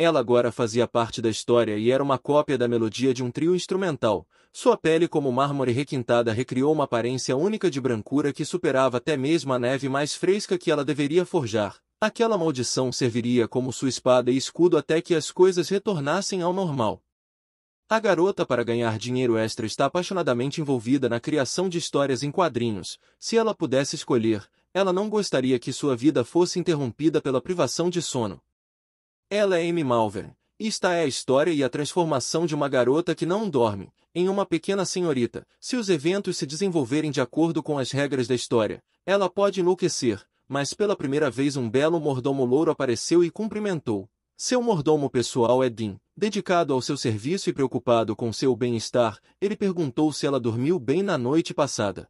Ela agora fazia parte da história e era uma cópia da melodia de um trio instrumental. Sua pele como mármore requintada recriou uma aparência única de brancura que superava até mesmo a neve mais fresca que ela deveria forjar. Aquela maldição serviria como sua espada e escudo até que as coisas retornassem ao normal. A garota para ganhar dinheiro extra está apaixonadamente envolvida na criação de histórias em quadrinhos. Se ela pudesse escolher, ela não gostaria que sua vida fosse interrompida pela privação de sono. Ela é Amy Malvern. Esta é a história e a transformação de uma garota que não dorme, em uma pequena senhorita. Se os eventos se desenvolverem de acordo com as regras da história, ela pode enlouquecer, mas pela primeira vez um belo mordomo louro apareceu e cumprimentou. Seu mordomo pessoal é Dean. Dedicado ao seu serviço e preocupado com seu bem-estar, ele perguntou se ela dormiu bem na noite passada.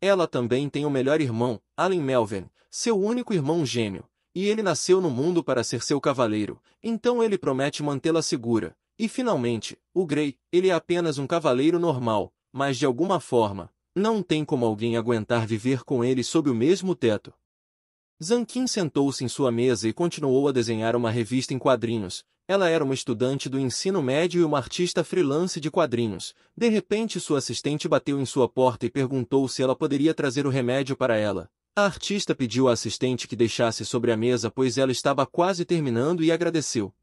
Ela também tem o melhor irmão, Alan Melvin, seu único irmão gêmeo, e ele nasceu no mundo para ser seu cavaleiro, então ele promete mantê-la segura. E finalmente, o Grey, ele é apenas um cavaleiro normal, mas de alguma forma, não tem como alguém aguentar viver com ele sob o mesmo teto. Zankin sentou-se em sua mesa e continuou a desenhar uma revista em quadrinhos. Ela era uma estudante do ensino médio e uma artista freelance de quadrinhos. De repente, sua assistente bateu em sua porta e perguntou se ela poderia trazer o remédio para ela. A artista pediu à assistente que deixasse sobre a mesa pois ela estava quase terminando e agradeceu.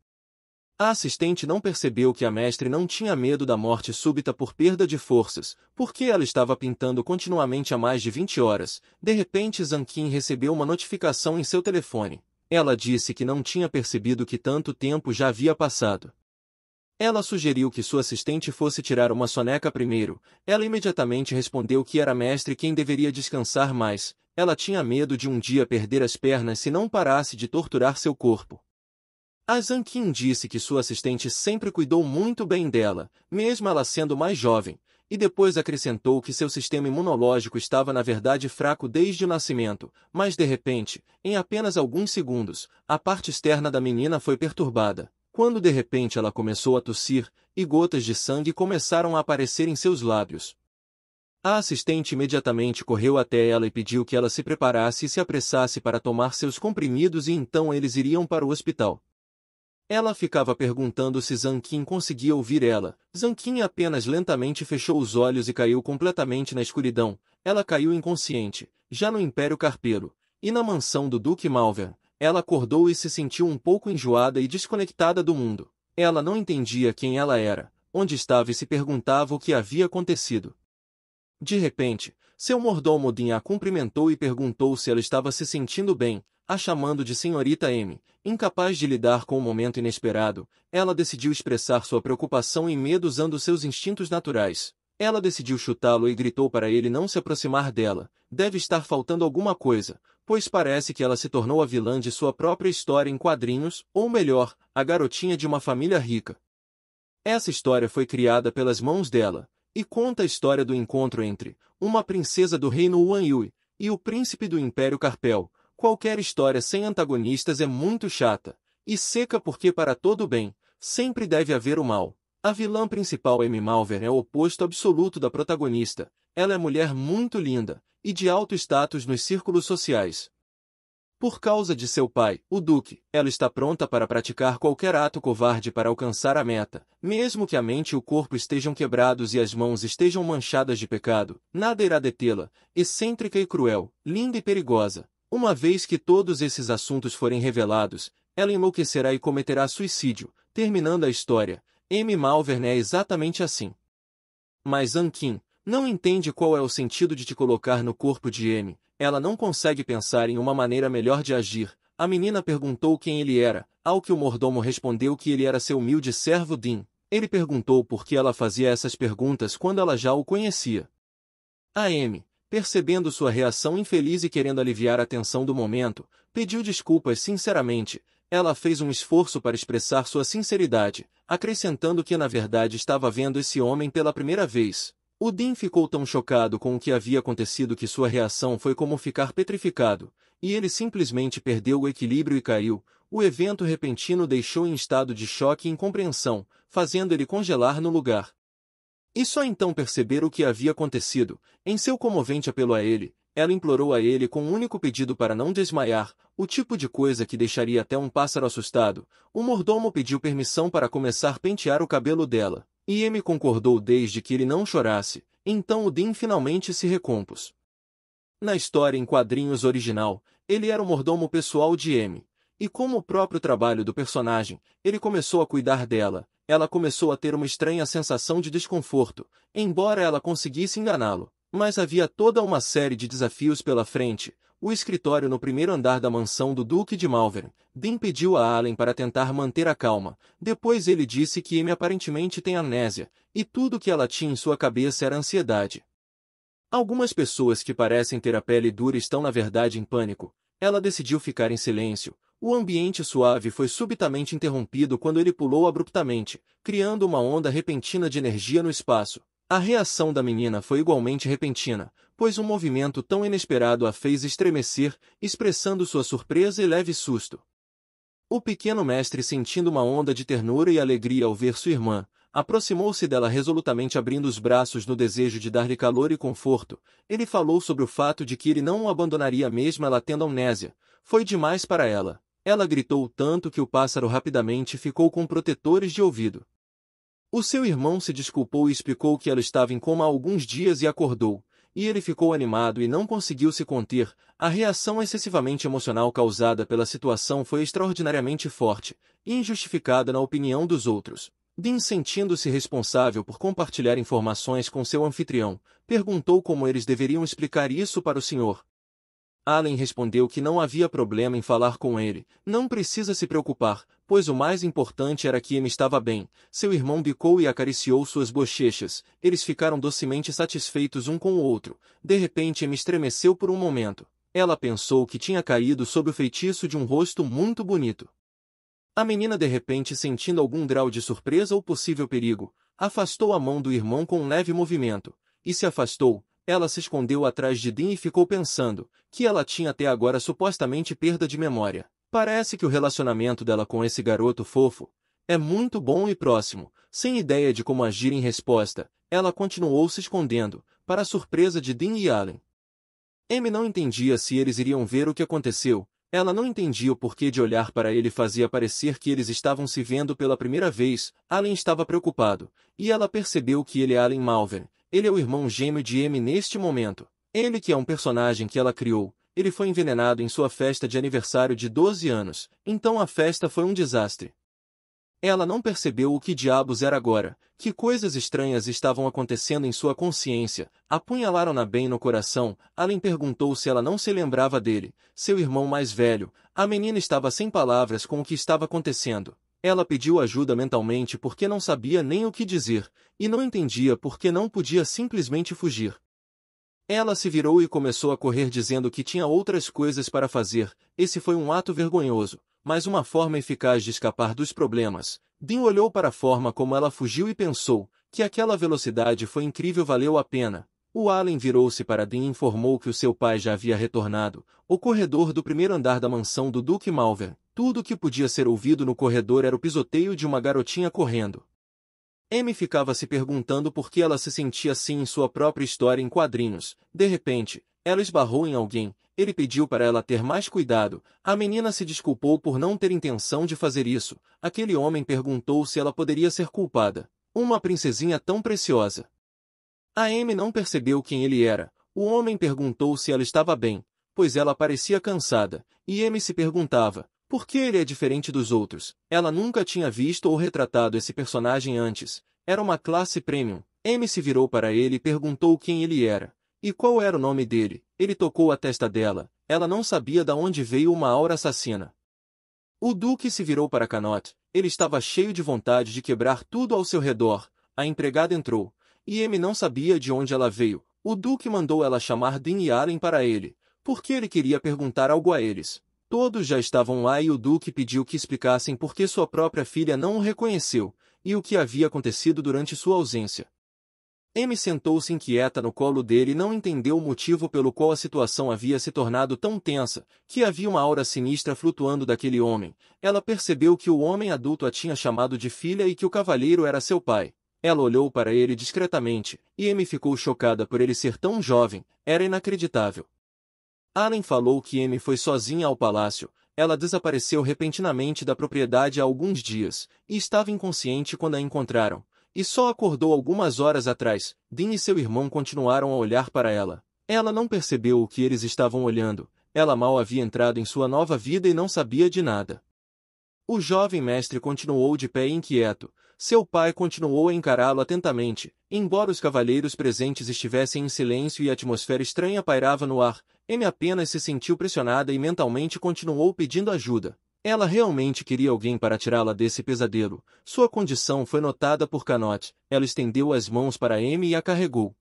A assistente não percebeu que a mestre não tinha medo da morte súbita por perda de forças, porque ela estava pintando continuamente há mais de 20 horas. De repente, Zanquin recebeu uma notificação em seu telefone. Ela disse que não tinha percebido que tanto tempo já havia passado. Ela sugeriu que sua assistente fosse tirar uma soneca primeiro. Ela imediatamente respondeu que era mestre quem deveria descansar mais, ela tinha medo de um dia perder as pernas se não parasse de torturar seu corpo. A Zhang disse que sua assistente sempre cuidou muito bem dela, mesmo ela sendo mais jovem, e depois acrescentou que seu sistema imunológico estava na verdade fraco desde o nascimento, mas de repente, em apenas alguns segundos, a parte externa da menina foi perturbada. Quando de repente ela começou a tossir, e gotas de sangue começaram a aparecer em seus lábios, a assistente imediatamente correu até ela e pediu que ela se preparasse e se apressasse para tomar seus comprimidos e então eles iriam para o hospital. Ela ficava perguntando se Zanquin conseguia ouvir ela. Zanquin apenas lentamente fechou os olhos e caiu completamente na escuridão. Ela caiu inconsciente, já no Império Carpeiro. E na mansão do Duque Malver, ela acordou e se sentiu um pouco enjoada e desconectada do mundo. Ela não entendia quem ela era, onde estava e se perguntava o que havia acontecido. De repente, seu mordomo Din a cumprimentou e perguntou se ela estava se sentindo bem, a chamando de senhorita M. Incapaz de lidar com o momento inesperado, ela decidiu expressar sua preocupação e medo usando seus instintos naturais. Ela decidiu chutá-lo e gritou para ele não se aproximar dela. Deve estar faltando alguma coisa, pois parece que ela se tornou a vilã de sua própria história em quadrinhos, ou melhor, a garotinha de uma família rica. Essa história foi criada pelas mãos dela, e conta a história do encontro entre uma princesa do reino Wan Yui e o príncipe do Império Carpel. Qualquer história sem antagonistas é muito chata e seca porque para todo bem sempre deve haver o mal. A vilã principal Amy Malver é o oposto absoluto da protagonista. Ela é mulher muito linda e de alto status nos círculos sociais, por causa de seu pai, o Duque, ela está pronta para praticar qualquer ato covarde para alcançar a meta, mesmo que a mente e o corpo estejam quebrados e as mãos estejam manchadas de pecado, nada irá detê-la, excêntrica e cruel, linda e perigosa. Uma vez que todos esses assuntos forem revelados, ela enlouquecerá e cometerá suicídio, terminando a história. M. Malvern é exatamente assim. Mas Ankin não entende qual é o sentido de te colocar no corpo de M, ela não consegue pensar em uma maneira melhor de agir. A menina perguntou quem ele era, ao que o mordomo respondeu que ele era seu humilde servo Din. Ele perguntou por que ela fazia essas perguntas quando ela já o conhecia. A M, percebendo sua reação infeliz e querendo aliviar a tensão do momento, pediu desculpas sinceramente. Ela fez um esforço para expressar sua sinceridade, acrescentando que na verdade estava vendo esse homem pela primeira vez. O Din ficou tão chocado com o que havia acontecido que sua reação foi como ficar petrificado, e ele simplesmente perdeu o equilíbrio e caiu. O evento repentino deixou em estado de choque e incompreensão, fazendo ele congelar no lugar. E só então perceber o que havia acontecido, em seu comovente apelo a ele, ela implorou a ele com um único pedido para não desmaiar, o tipo de coisa que deixaria até um pássaro assustado. O mordomo pediu permissão para começar a pentear o cabelo dela. E M concordou desde que ele não chorasse, então o Din finalmente se recompôs. Na história em quadrinhos original, ele era o mordomo pessoal de M, e como o próprio trabalho do personagem, ele começou a cuidar dela, ela começou a ter uma estranha sensação de desconforto, embora ela conseguisse enganá-lo. Mas havia toda uma série de desafios pela frente, o escritório no primeiro andar da mansão do Duque de Malvern. Dean pediu a Allen para tentar manter a calma. Depois ele disse que Amy aparentemente tem amnésia, e tudo que ela tinha em sua cabeça era ansiedade. Algumas pessoas que parecem ter a pele dura estão na verdade em pânico. Ela decidiu ficar em silêncio. O ambiente suave foi subitamente interrompido quando ele pulou abruptamente, criando uma onda repentina de energia no espaço. A reação da menina foi igualmente repentina, pois um movimento tão inesperado a fez estremecer, expressando sua surpresa e leve susto. O pequeno mestre, sentindo uma onda de ternura e alegria ao ver sua irmã, aproximou-se dela resolutamente abrindo os braços no desejo de dar-lhe calor e conforto. Ele falou sobre o fato de que ele não o abandonaria mesmo ela tendo amnésia. Foi demais para ela. Ela gritou tanto que o pássaro rapidamente ficou com protetores de ouvido. O seu irmão se desculpou e explicou que ela estava em coma há alguns dias e acordou, e ele ficou animado e não conseguiu se conter. A reação excessivamente emocional causada pela situação foi extraordinariamente forte, e injustificada na opinião dos outros. Dean, sentindo-se responsável por compartilhar informações com seu anfitrião, perguntou como eles deveriam explicar isso para o senhor, Allen respondeu que não havia problema em falar com ele, não precisa se preocupar, pois o mais importante era que M estava bem. Seu irmão bicou e acariciou suas bochechas, eles ficaram docemente satisfeitos um com o outro. De repente M estremeceu por um momento. Ela pensou que tinha caído sob o feitiço de um rosto muito bonito. A menina de repente sentindo algum grau de surpresa ou possível perigo, afastou a mão do irmão com um leve movimento, e se afastou, ela se escondeu atrás de Dean e ficou pensando, que ela tinha até agora supostamente perda de memória. Parece que o relacionamento dela com esse garoto fofo é muito bom e próximo, sem ideia de como agir em resposta, ela continuou se escondendo, para a surpresa de Dean e Allen. M não entendia se eles iriam ver o que aconteceu, ela não entendia o porquê de olhar para ele fazia parecer que eles estavam se vendo pela primeira vez, Allen estava preocupado, e ela percebeu que ele e é Allen Malvern, ele é o irmão gêmeo de M neste momento. Ele que é um personagem que ela criou, ele foi envenenado em sua festa de aniversário de 12 anos, então a festa foi um desastre. Ela não percebeu o que diabos era agora, que coisas estranhas estavam acontecendo em sua consciência, apunhalaram-na bem no coração, Allen perguntou se ela não se lembrava dele, seu irmão mais velho, a menina estava sem palavras com o que estava acontecendo. Ela pediu ajuda mentalmente porque não sabia nem o que dizer, e não entendia porque não podia simplesmente fugir. Ela se virou e começou a correr dizendo que tinha outras coisas para fazer. Esse foi um ato vergonhoso, mas uma forma eficaz de escapar dos problemas. Dean olhou para a forma como ela fugiu e pensou que aquela velocidade foi incrível, valeu a pena. O Allen virou-se para Dean e informou que o seu pai já havia retornado. O corredor do primeiro andar da mansão do Duke Malvern tudo o que podia ser ouvido no corredor era o pisoteio de uma garotinha correndo. M ficava se perguntando por que ela se sentia assim em sua própria história em quadrinhos. De repente, ela esbarrou em alguém, ele pediu para ela ter mais cuidado, a menina se desculpou por não ter intenção de fazer isso, aquele homem perguntou se ela poderia ser culpada. Uma princesinha tão preciosa. A M não percebeu quem ele era, o homem perguntou se ela estava bem, pois ela parecia cansada, e M se perguntava, por que ele é diferente dos outros. Ela nunca tinha visto ou retratado esse personagem antes. Era uma classe premium. M se virou para ele e perguntou quem ele era. E qual era o nome dele? Ele tocou a testa dela. Ela não sabia de onde veio uma aura assassina. O Duque se virou para Canot. Ele estava cheio de vontade de quebrar tudo ao seu redor. A empregada entrou. E M não sabia de onde ela veio. O Duque mandou ela chamar Dean e Allen para ele, porque ele queria perguntar algo a eles. Todos já estavam lá e o Duque pediu que explicassem por que sua própria filha não o reconheceu e o que havia acontecido durante sua ausência. M sentou-se inquieta no colo dele e não entendeu o motivo pelo qual a situação havia se tornado tão tensa, que havia uma aura sinistra flutuando daquele homem. Ela percebeu que o homem adulto a tinha chamado de filha e que o cavalheiro era seu pai. Ela olhou para ele discretamente, e M ficou chocada por ele ser tão jovem, era inacreditável. Allen falou que M foi sozinha ao palácio, ela desapareceu repentinamente da propriedade há alguns dias, e estava inconsciente quando a encontraram, e só acordou algumas horas atrás. Dean e seu irmão continuaram a olhar para ela. Ela não percebeu o que eles estavam olhando, ela mal havia entrado em sua nova vida e não sabia de nada. O jovem mestre continuou de pé inquieto. Seu pai continuou a encará-lo atentamente, embora os cavaleiros presentes estivessem em silêncio e a atmosfera estranha pairava no ar, M apenas se sentiu pressionada e mentalmente continuou pedindo ajuda. Ela realmente queria alguém para tirá-la desse pesadelo. Sua condição foi notada por Canote. Ela estendeu as mãos para M e a carregou.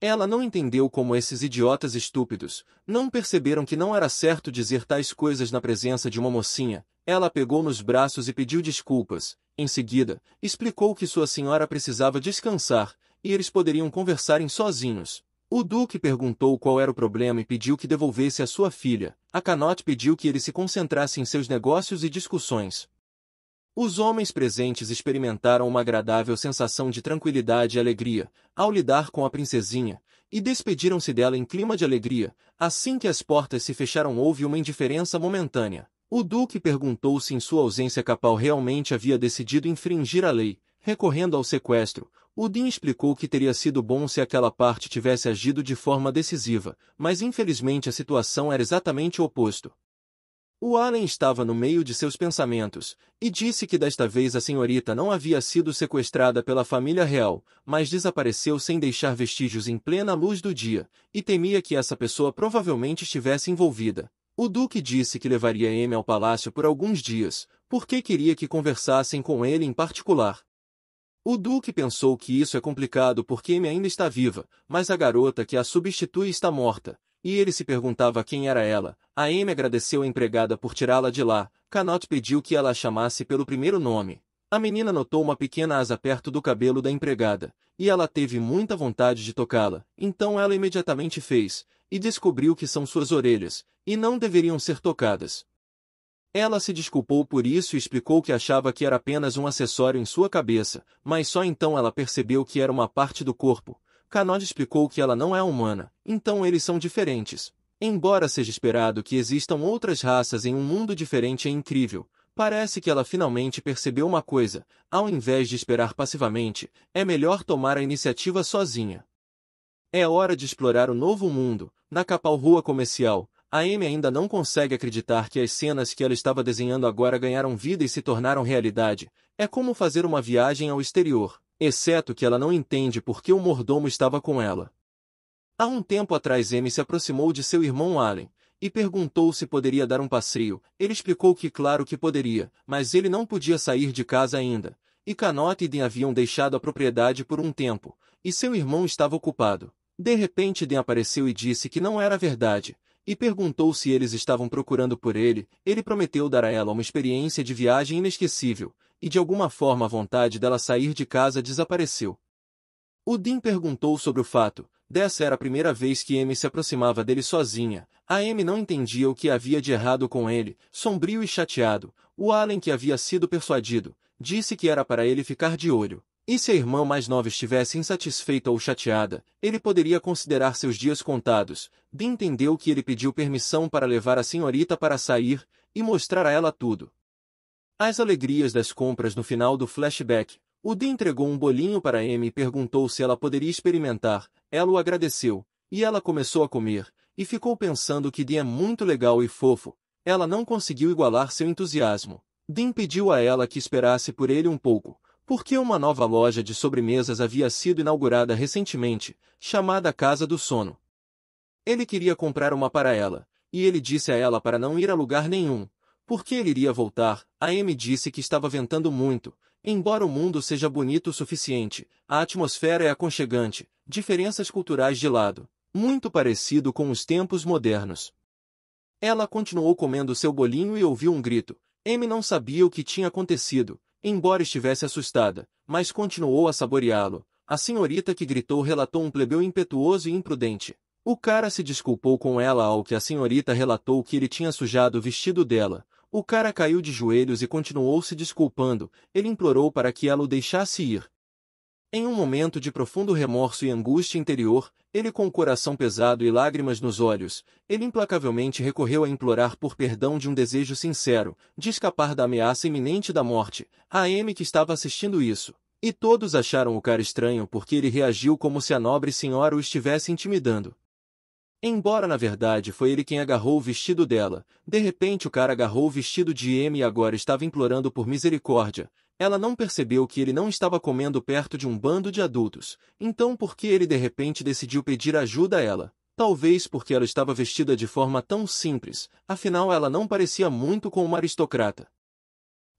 Ela não entendeu como esses idiotas estúpidos não perceberam que não era certo dizer tais coisas na presença de uma mocinha. Ela pegou nos braços e pediu desculpas. Em seguida, explicou que sua senhora precisava descansar e eles poderiam conversarem sozinhos. O Duque perguntou qual era o problema e pediu que devolvesse a sua filha. A Canote pediu que ele se concentrasse em seus negócios e discussões. Os homens presentes experimentaram uma agradável sensação de tranquilidade e alegria ao lidar com a princesinha, e despediram-se dela em clima de alegria. Assim que as portas se fecharam houve uma indiferença momentânea. O Duque perguntou se em sua ausência Capal realmente havia decidido infringir a lei, recorrendo ao sequestro, Udin explicou que teria sido bom se aquela parte tivesse agido de forma decisiva, mas infelizmente a situação era exatamente o oposto. O Allen estava no meio de seus pensamentos, e disse que desta vez a senhorita não havia sido sequestrada pela família real, mas desapareceu sem deixar vestígios em plena luz do dia, e temia que essa pessoa provavelmente estivesse envolvida. O Duque disse que levaria M ao palácio por alguns dias, porque queria que conversassem com ele em particular, o Duque pensou que isso é complicado porque Amy ainda está viva, mas a garota que a substitui está morta, e ele se perguntava quem era ela. A Amy agradeceu a empregada por tirá-la de lá. Canot pediu que ela a chamasse pelo primeiro nome. A menina notou uma pequena asa perto do cabelo da empregada, e ela teve muita vontade de tocá-la, então ela imediatamente fez, e descobriu que são suas orelhas, e não deveriam ser tocadas. Ela se desculpou por isso e explicou que achava que era apenas um acessório em sua cabeça, mas só então ela percebeu que era uma parte do corpo. Kanod explicou que ela não é humana, então eles são diferentes. Embora seja esperado que existam outras raças em um mundo diferente é incrível, parece que ela finalmente percebeu uma coisa, ao invés de esperar passivamente, é melhor tomar a iniciativa sozinha. É hora de explorar o novo mundo, na Capal Rua Comercial, a Amy ainda não consegue acreditar que as cenas que ela estava desenhando agora ganharam vida e se tornaram realidade. É como fazer uma viagem ao exterior, exceto que ela não entende por que o mordomo estava com ela. Há um tempo atrás Amy se aproximou de seu irmão Allen e perguntou se poderia dar um passeio. Ele explicou que claro que poderia, mas ele não podia sair de casa ainda. E Canot e Den haviam deixado a propriedade por um tempo, e seu irmão estava ocupado. De repente Den apareceu e disse que não era verdade, e perguntou se eles estavam procurando por ele, ele prometeu dar a ela uma experiência de viagem inesquecível, e de alguma forma a vontade dela sair de casa desapareceu. O Dean perguntou sobre o fato, dessa era a primeira vez que M se aproximava dele sozinha, a M não entendia o que havia de errado com ele, sombrio e chateado, o Allen que havia sido persuadido, disse que era para ele ficar de olho. E se a irmã mais nova estivesse insatisfeita ou chateada, ele poderia considerar seus dias contados. Bem entendeu que ele pediu permissão para levar a senhorita para sair e mostrar a ela tudo. As alegrias das compras no final do flashback, o Dean entregou um bolinho para Amy e perguntou se ela poderia experimentar. Ela o agradeceu, e ela começou a comer, e ficou pensando que Dean é muito legal e fofo. Ela não conseguiu igualar seu entusiasmo. Dean pediu a ela que esperasse por ele um pouco, porque uma nova loja de sobremesas havia sido inaugurada recentemente, chamada Casa do Sono. Ele queria comprar uma para ela, e ele disse a ela para não ir a lugar nenhum, porque ele iria voltar. A Amy disse que estava ventando muito, embora o mundo seja bonito o suficiente, a atmosfera é aconchegante, diferenças culturais de lado, muito parecido com os tempos modernos. Ela continuou comendo seu bolinho e ouviu um grito. Amy não sabia o que tinha acontecido, Embora estivesse assustada, mas continuou a saboreá-lo, a senhorita que gritou relatou um plebeu impetuoso e imprudente. O cara se desculpou com ela ao que a senhorita relatou que ele tinha sujado o vestido dela. O cara caiu de joelhos e continuou se desculpando. Ele implorou para que ela o deixasse ir, em um momento de profundo remorso e angústia interior, ele com o coração pesado e lágrimas nos olhos, ele implacavelmente recorreu a implorar por perdão de um desejo sincero, de escapar da ameaça iminente da morte, a M que estava assistindo isso. E todos acharam o cara estranho porque ele reagiu como se a nobre senhora o estivesse intimidando. Embora na verdade foi ele quem agarrou o vestido dela, de repente o cara agarrou o vestido de M e agora estava implorando por misericórdia, ela não percebeu que ele não estava comendo perto de um bando de adultos, então por que ele de repente decidiu pedir ajuda a ela? Talvez porque ela estava vestida de forma tão simples, afinal ela não parecia muito com uma aristocrata.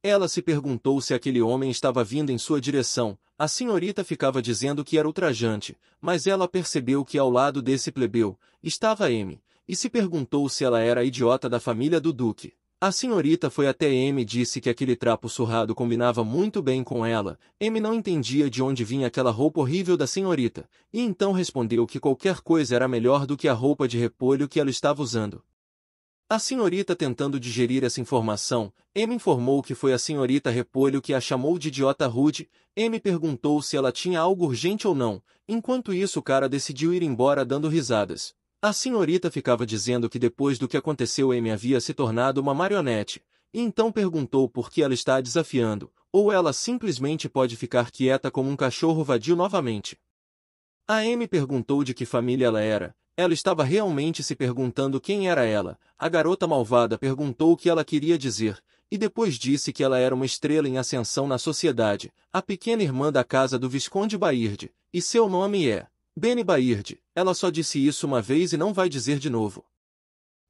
Ela se perguntou se aquele homem estava vindo em sua direção. A senhorita ficava dizendo que era ultrajante, mas ela percebeu que ao lado desse plebeu estava M, e se perguntou se ela era a idiota da família do duque. A senhorita foi até M e disse que aquele trapo surrado combinava muito bem com ela. M não entendia de onde vinha aquela roupa horrível da senhorita, e então respondeu que qualquer coisa era melhor do que a roupa de repolho que ela estava usando. A senhorita tentando digerir essa informação, M informou que foi a senhorita Repolho que a chamou de idiota rude, M perguntou se ela tinha algo urgente ou não, enquanto isso o cara decidiu ir embora dando risadas. A senhorita ficava dizendo que depois do que aconteceu M havia se tornado uma marionete, e então perguntou por que ela está desafiando, ou ela simplesmente pode ficar quieta como um cachorro vadio novamente. A M perguntou de que família ela era, ela estava realmente se perguntando quem era ela, a garota malvada perguntou o que ela queria dizer, e depois disse que ela era uma estrela em ascensão na sociedade, a pequena irmã da casa do Visconde Baird, e seu nome é Benny Baird, ela só disse isso uma vez e não vai dizer de novo.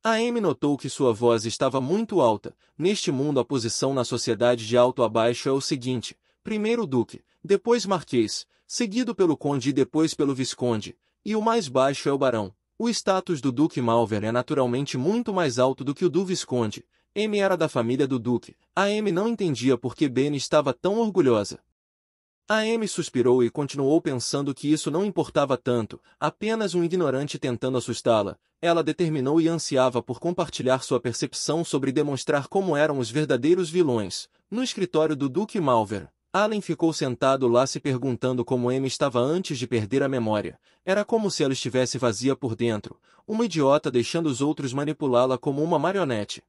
A Amy notou que sua voz estava muito alta. Neste mundo a posição na sociedade de alto a baixo é o seguinte, primeiro duque, depois marquês, seguido pelo conde e depois pelo visconde, e o mais baixo é o barão. O status do duque Malver é naturalmente muito mais alto do que o do visconde. Amy era da família do duque. A Amy não entendia por que Ben estava tão orgulhosa. A M suspirou e continuou pensando que isso não importava tanto, apenas um ignorante tentando assustá-la. Ela determinou e ansiava por compartilhar sua percepção sobre demonstrar como eram os verdadeiros vilões. No escritório do Duke Malver, Allen ficou sentado lá se perguntando como M estava antes de perder a memória. Era como se ela estivesse vazia por dentro, uma idiota deixando os outros manipulá-la como uma marionete.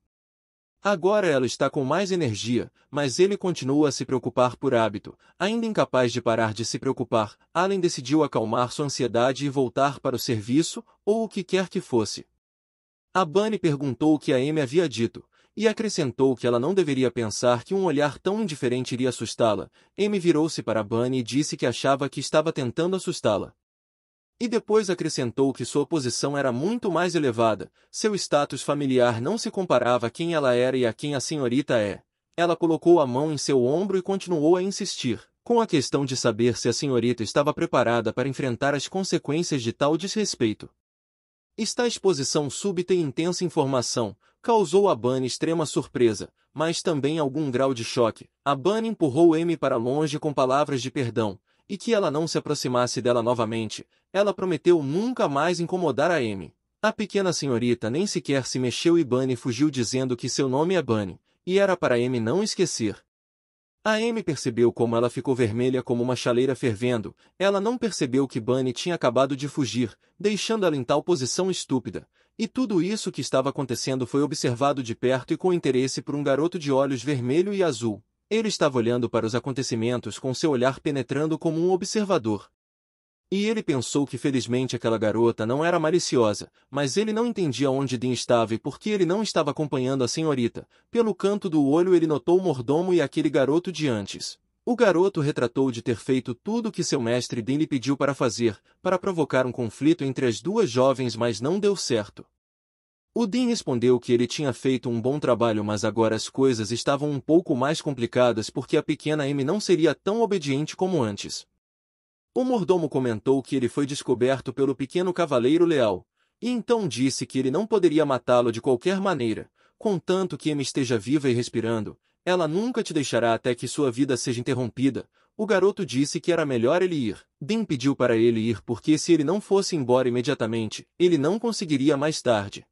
Agora ela está com mais energia, mas ele continua a se preocupar por hábito. Ainda incapaz de parar de se preocupar, Allen decidiu acalmar sua ansiedade e voltar para o serviço, ou o que quer que fosse. A Bunny perguntou o que a Amy havia dito, e acrescentou que ela não deveria pensar que um olhar tão indiferente iria assustá-la. Amy virou-se para Bunny e disse que achava que estava tentando assustá-la. E depois acrescentou que sua posição era muito mais elevada, seu status familiar não se comparava a quem ela era e a quem a senhorita é. Ela colocou a mão em seu ombro e continuou a insistir, com a questão de saber se a senhorita estava preparada para enfrentar as consequências de tal desrespeito. Esta exposição súbita e intensa informação causou a Bunny extrema surpresa, mas também algum grau de choque. A Bunny empurrou M para longe com palavras de perdão, e que ela não se aproximasse dela novamente, ela prometeu nunca mais incomodar a M. A pequena senhorita nem sequer se mexeu e Bunny fugiu dizendo que seu nome é Bunny, e era para M não esquecer. A M percebeu como ela ficou vermelha como uma chaleira fervendo. Ela não percebeu que Bunny tinha acabado de fugir, deixando ela em tal posição estúpida. E tudo isso que estava acontecendo foi observado de perto e com interesse por um garoto de olhos vermelho e azul. Ele estava olhando para os acontecimentos com seu olhar penetrando como um observador. E ele pensou que felizmente aquela garota não era maliciosa, mas ele não entendia onde Dean estava e por que ele não estava acompanhando a senhorita. Pelo canto do olho ele notou o mordomo e aquele garoto de antes. O garoto retratou de ter feito tudo o que seu mestre Dean lhe pediu para fazer, para provocar um conflito entre as duas jovens mas não deu certo. Odin respondeu que ele tinha feito um bom trabalho mas agora as coisas estavam um pouco mais complicadas porque a pequena M não seria tão obediente como antes. O mordomo comentou que ele foi descoberto pelo pequeno cavaleiro leal, e então disse que ele não poderia matá-lo de qualquer maneira, contanto que M esteja viva e respirando, ela nunca te deixará até que sua vida seja interrompida. O garoto disse que era melhor ele ir. Din pediu para ele ir porque se ele não fosse embora imediatamente, ele não conseguiria mais tarde.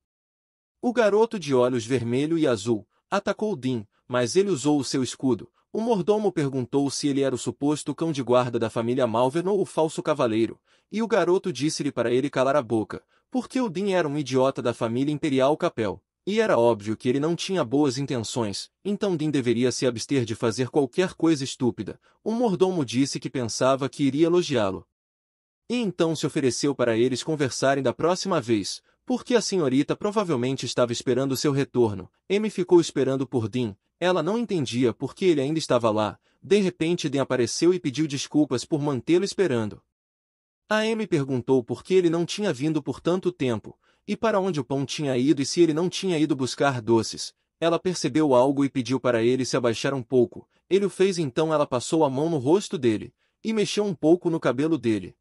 O garoto de olhos vermelho e azul atacou Din, mas ele usou o seu escudo. O mordomo perguntou se ele era o suposto cão de guarda da família Malvern ou o falso cavaleiro, e o garoto disse-lhe para ele calar a boca, porque o Din era um idiota da família imperial Capel, e era óbvio que ele não tinha boas intenções, então Din deveria se abster de fazer qualquer coisa estúpida. O mordomo disse que pensava que iria elogiá-lo. E então se ofereceu para eles conversarem da próxima vez, porque a senhorita provavelmente estava esperando seu retorno, M ficou esperando por Dean, ela não entendia por que ele ainda estava lá, de repente Dean apareceu e pediu desculpas por mantê-lo esperando. A M perguntou por que ele não tinha vindo por tanto tempo, e para onde o pão tinha ido e se ele não tinha ido buscar doces. Ela percebeu algo e pediu para ele se abaixar um pouco, ele o fez então ela passou a mão no rosto dele, e mexeu um pouco no cabelo dele.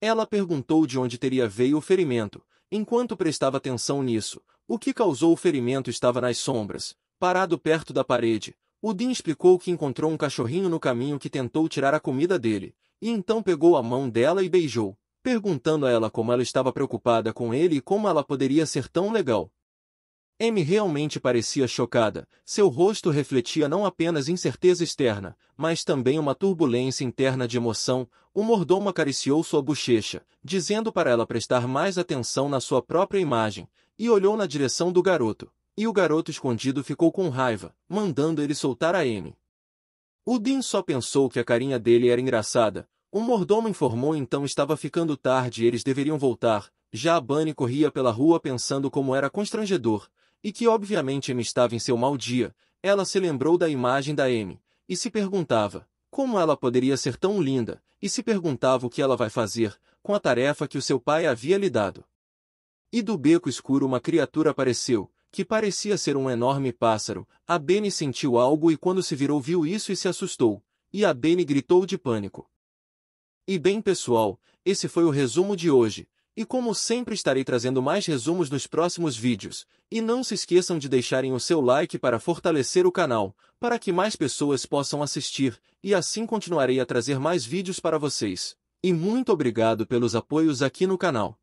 Ela perguntou de onde teria veio o ferimento, Enquanto prestava atenção nisso, o que causou o ferimento estava nas sombras, parado perto da parede. O Dean explicou que encontrou um cachorrinho no caminho que tentou tirar a comida dele, e então pegou a mão dela e beijou, perguntando a ela como ela estava preocupada com ele e como ela poderia ser tão legal. M realmente parecia chocada, seu rosto refletia não apenas incerteza externa, mas também uma turbulência interna de emoção, o mordomo acariciou sua bochecha, dizendo para ela prestar mais atenção na sua própria imagem, e olhou na direção do garoto. E o garoto escondido ficou com raiva, mandando ele soltar a M. O Dean só pensou que a carinha dele era engraçada. O mordomo informou então estava ficando tarde e eles deveriam voltar, já a Bunny corria pela rua pensando como era constrangedor, e que obviamente M estava em seu mau dia, ela se lembrou da imagem da M, e se perguntava, como ela poderia ser tão linda, e se perguntava o que ela vai fazer, com a tarefa que o seu pai havia lhe dado. E do beco escuro uma criatura apareceu, que parecia ser um enorme pássaro, a Benny sentiu algo e quando se virou viu isso e se assustou, e a Benny gritou de pânico. E bem pessoal, esse foi o resumo de hoje, e como sempre estarei trazendo mais resumos nos próximos vídeos, e não se esqueçam de deixarem o seu like para fortalecer o canal, para que mais pessoas possam assistir, e assim continuarei a trazer mais vídeos para vocês. E muito obrigado pelos apoios aqui no canal.